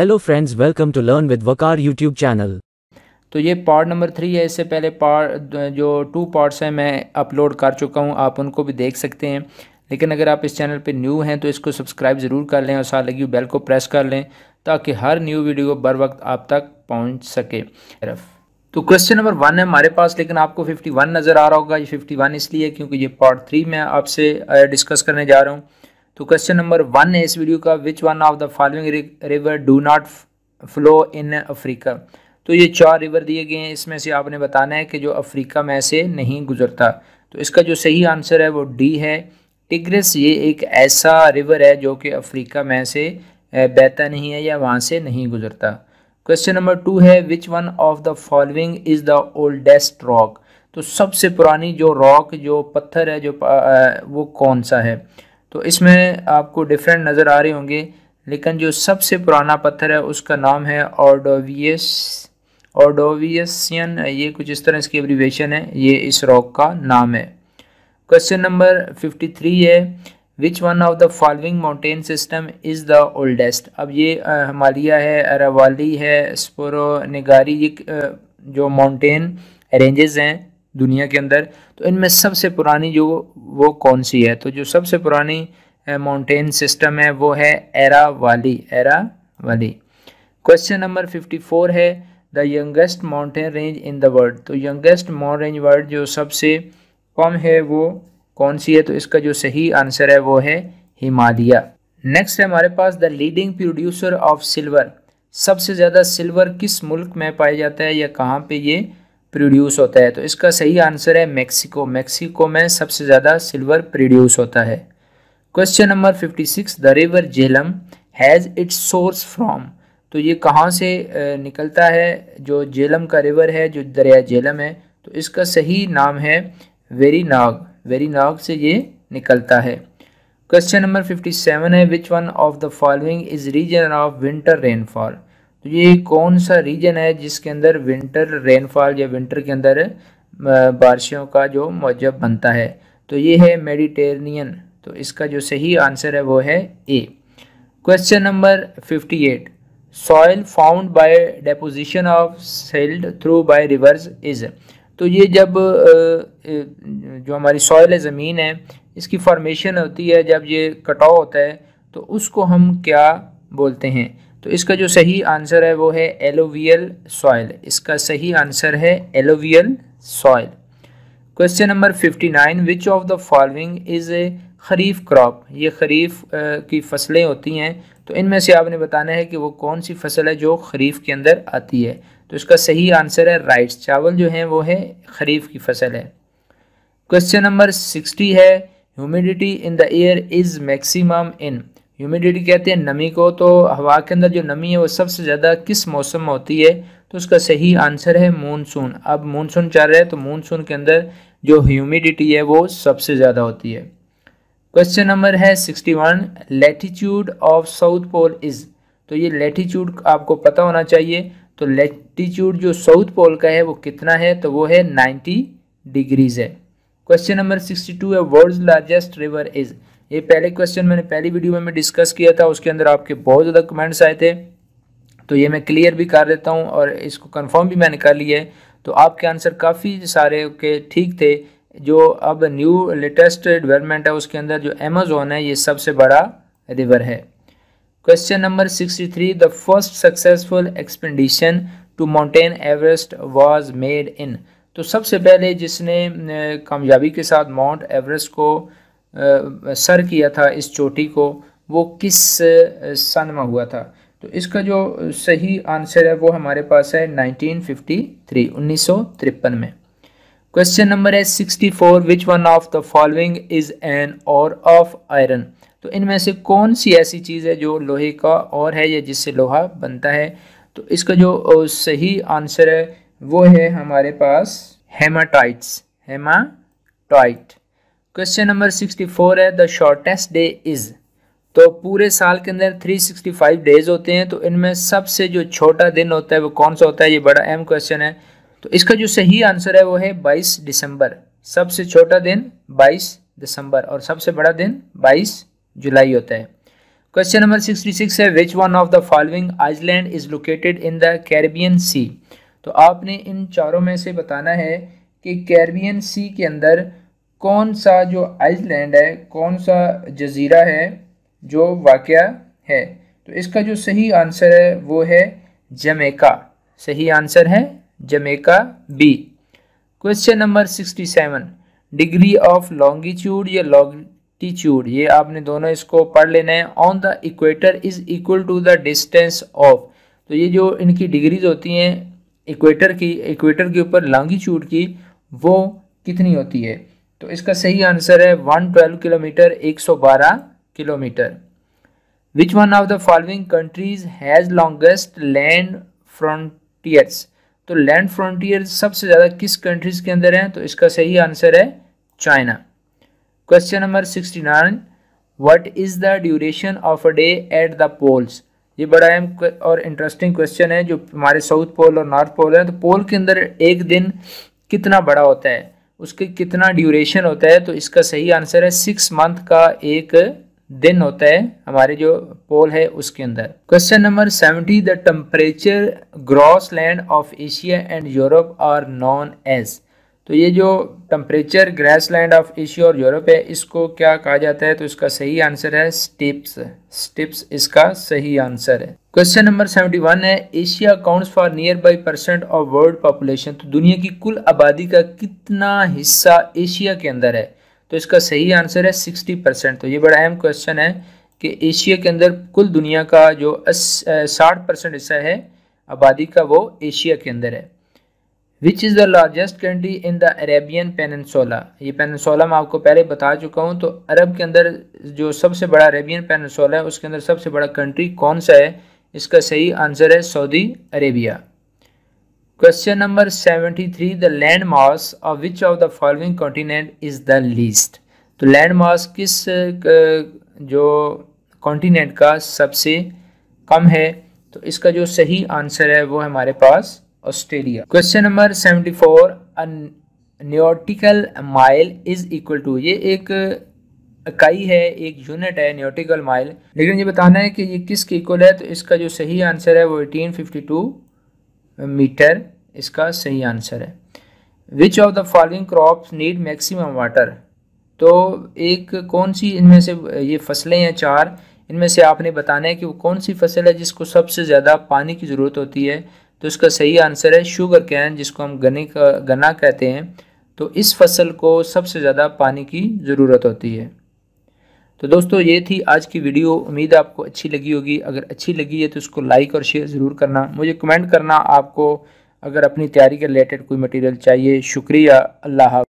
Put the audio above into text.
hello friends welcome to learn with Waqar YouTube channel तो ये part number three है इससे पहले पार्ट जो टू पार्ट्स हैं मैं अपलोड कर चुका हूँ आप उनको भी देख सकते हैं लेकिन अगर आप इस चैनल पे न्यू हैं तो इसको सब्सक्राइब ज़रूर कर लें और साथ लगी बेल को प्रेस कर लें ताकि हर न्यू वीडियो बर वक्त आप तक पहुँच सके तो क्वेश्चन नंबर वन है हमारे पास लेकिन आपको वन नज़र आ रहा होगा ये वन इसलिए क्योंकि ये पार्ट थ्री मैं आपसे डिस्कस करने जा रहा हूँ तो क्वेश्चन नंबर वन है इस वीडियो का which one of the following river do not flow in Africa तो ये चार रिवर दिए गए हैं इसमें से आपने बताना है कि जो अफ्रीका में से नहीं गुजरता तो इसका जो सही आंसर है वो डी है टिग्रेस ये एक ऐसा रिवर है जो कि अफ्रीका में से बहता नहीं है या वहाँ से नहीं गुजरता क्वेश्चन नंबर टू है which one of the following is the oldest rock तो सबसे पुरानी जो रॉक जो पत्थर है जो आ, वो कौन सा है तो इसमें आपको डिफरेंट नज़र आ रहे होंगे लेकिन जो सबसे पुराना पत्थर है उसका नाम है ऑर्डोवियस ऑर्डोवियसियन ये कुछ इस तरह इसकी एब्रीवेशन है ये इस रॉक का नाम है क्वेश्चन नंबर फिफ्टी थ्री है which one of the following mountain system is the oldest अब ये हमालिया है अरावाली है स्पोरो निगारी ये जो माउंटेन रेंजेस हैं दुनिया के अंदर तो इनमें सबसे पुरानी जो वो कौन सी है तो जो सबसे पुरानी माउंटेन सिस्टम है वो है एरा वाली एरा वाली क्वेश्चन नंबर फिफ्टी फोर है the youngest mountain range in the world तो यंगेस्ट माउंट रेंज वर्ल्ड जो सबसे कम है वो कौन सी है तो इसका जो सही आंसर है वो है हिमालय नेक्स्ट है हमारे पास the leading producer of silver सबसे ज़्यादा सिल्वर किस मुल्क में पाया जाता है या कहाँ पे ये प्रोड्यूस होता है तो इसका सही आंसर है मेक्सिको मेक्सिको में सबसे ज़्यादा सिल्वर प्रोड्यूस होता है question number fifty six the river Jhelum has its source from तो ये कहाँ से निकलता है जो झेलम का रिवर है जो दरिया झेलम है तो इसका सही नाम है वेरीनाग वेरीनाग से ये निकलता है क्वेश्चन नंबर फिफ्टी सेवन है which one of the following is reason of winter rainfall तो ये कौन सा रीजन है जिसके अंदर विंटर रेनफॉल या विंटर के अंदर बारिशों का जो मौजब बनता है तो ये है मेडिटेरेनियन तो इसका जो सही आंसर है वो है A question number 58 soil found by deposition of silt through by rivers is तो ये जब जो हमारी सॉइल है ज़मीन है इसकी फॉर्मेशन होती है जब ये कटाव होता है तो उसको हम क्या बोलते हैं तो इसका जो सही आंसर है वो है एलोवियल सॉयल इसका सही आंसर है alluvial soil question number fifty nine which of the following is a kharif crop ये खरीफ की फसलें होती हैं तो इनमें से आपने बताना है कि वो कौन सी फसल है जो खरीफ के अंदर आती है तो इसका सही आंसर है राइट चावल जो है वो है खरीफ की फसल है क्वेश्चन नंबर सिक्सटी है humidity in the air is maximum in humidity कहते हैं नमी को तो हवा के अंदर जो नमी है वो सबसे ज़्यादा किस मौसम में होती है तो उसका सही आंसर है मानसून अब मानसून चल रहा है तो मानसून के अंदर जो ह्यूमिडिटी है वो सबसे ज़्यादा होती है क्वेश्चन नंबर है sixty one latitude of south pole is तो ये लेटीट्यूड आपको पता होना चाहिए तो लेटीट्यूड जो साउथ पोल का है वो कितना है तो वो है नाइन्टी डिग्रीज़ है क्वेश्चन नंबर सिक्सटी टू है वर्ल्ड लार्जेस्ट रिवर इज़ ये पहले क्वेश्चन मैंने पहली वीडियो में मैं डिस्कस किया था उसके अंदर आपके बहुत ज़्यादा कमेंट्स आए थे तो ये मैं क्लियर भी कर देता हूँ और इसको कन्फर्म भी मैंने कर लिया है तो आपके आंसर काफ़ी सारे के ठीक थे जो अब न्यू लेटेस्ट डेवलपमेंट है उसके अंदर जो अमेजोन है ये सबसे बड़ा रिवर है question number sixty three the first successful expedition to mountain Everest was made in तो सबसे पहले जिसने कामयाबी के साथ माउंट एवरेस्ट को सर किया था इस चोटी को वो किस सन में हुआ था तो इसका जो सही आंसर है वो हमारे पास है 1953 1953 में क्वेश्चन नंबर है 64 which one of the following is an ore of iron तो इनमें से कौन सी ऐसी चीज़ है जो लोहे का और है या जिससे लोहा बनता है तो इसका जो सही आंसर है वो है हमारे पास hematites hematite question number sixty four है द शॉर्टेस्ट डे इज़ तो पूरे साल के अंदर 365 डेज होते हैं तो इनमें सबसे जो छोटा दिन होता है वो कौन सा होता है ये बड़ा अहम क्वेश्चन है तो इसका जो सही आंसर है वो है 22 दिसंबर सबसे छोटा दिन 22 दिसंबर और सबसे बड़ा दिन 22 जुलाई होता है क्वेश्चन नंबर 66 है which one of the following island is located in the Caribbean sea तो आपने इन चारों में से बताना है कि कैरबियन सी के अंदर कौन सा जो आइसलैंड है कौन सा जजीरा है जो वाक़ है तो इसका जो सही आंसर है वो है जमेका सही आंसर है Jamaica B question number sixty seven degree of longitude या लॉन्गिट्यूड ये आपने दोनों इसको पढ़ लेना है on the equator is equal to the distance of तो ये जो इनकी डिग्रीज होती हैं इक्वेटर की इक्वेटर के ऊपर लॉन्गिट्यूड की वो कितनी होती है तो इसका सही आंसर है वन ट्वेल्व किलोमीटर एक सौ बारह kilometre which one of the following countries has longest land frontiers तो लैंड फ्रंटियर सबसे ज़्यादा किस कंट्रीज़ के अंदर हैं तो इसका सही आंसर है China question number sixty nine what is the duration of a day at the poles ये बड़ा अहम और इंटरेस्टिंग क्वेश्चन है जो हमारे साउथ पोल और नॉर्थ पोल है तो पोल के अंदर एक दिन कितना बड़ा होता है उसके कितना ड्यूरेशन होता है तो इसका सही आंसर है सिक्स मंथ का एक दिन होता है हमारे जो पोल है उसके अंदर question number seventy the temperature grassland of Asia and Europe are known as तो ये जो temperature grassland of Asia और यूरोप है इसको क्या कहा जाता है तो इसका सही आंसर है स्टिप्स स्टिप्स इसका सही आंसर है क्वेश्चन नंबर सेवेंटी वन है Asia accounts for near by percent of world population तो दुनिया की कुल आबादी का कितना हिस्सा एशिया के अंदर है तो इसका सही आंसर है सिक्सटी परसेंट तो ये बड़ा अहम क्वेश्चन है कि एशिया के अंदर कुल दुनिया का जो साठ परसेंट हिस्सा है आबादी का वो एशिया के अंदर है which is the largest country in the Arabian peninsula ये पेनसोला मैं आपको पहले बता चुका हूँ तो अरब के अंदर जो सबसे बड़ा अरेबियन पेनसोला है उसके अंदर सबसे बड़ा कंट्री कौन सा है इसका सही आंसर है Saudi Arabia question number seventy three the land mass of which of the following continent is the least तो लैंड मास किस जो कॉन्टीनेंट का सबसे कम है तो इसका जो सही आंसर है वो हमारे पास Australia question number seventy four nautical mile is equal to ये एक इकाई है एक यूनिट है न्योटिकल माइल लेकिन ये बताना है कि ये किसके इक्वल है तो इसका जो सही आंसर है वो एटीन फिफ्टी टू मीटर इसका सही आंसर है which of the following crop need maximum water तो एक कौन सी इनमें से ये फसलें हैं चार इनमें से आपने बताना है कि वो कौन सी फसल है जिसको सबसे ज़्यादा पानी की ज़रूरत होती है तो इसका सही आंसर है शुगर कैन जिसको हम गन्ने का गन्ना कहते हैं तो इस फसल को सबसे ज़्यादा पानी की ज़रूरत होती है तो दोस्तों ये थी आज की वीडियो उम्मीद आपको अच्छी लगी होगी अगर अच्छी लगी है तो उसको लाइक और शेयर ज़रूर करना मुझे कमेंट करना आपको अगर अपनी तैयारी के रिलेटेड कोई मटेरियल चाहिए शुक्रिया अल्लाह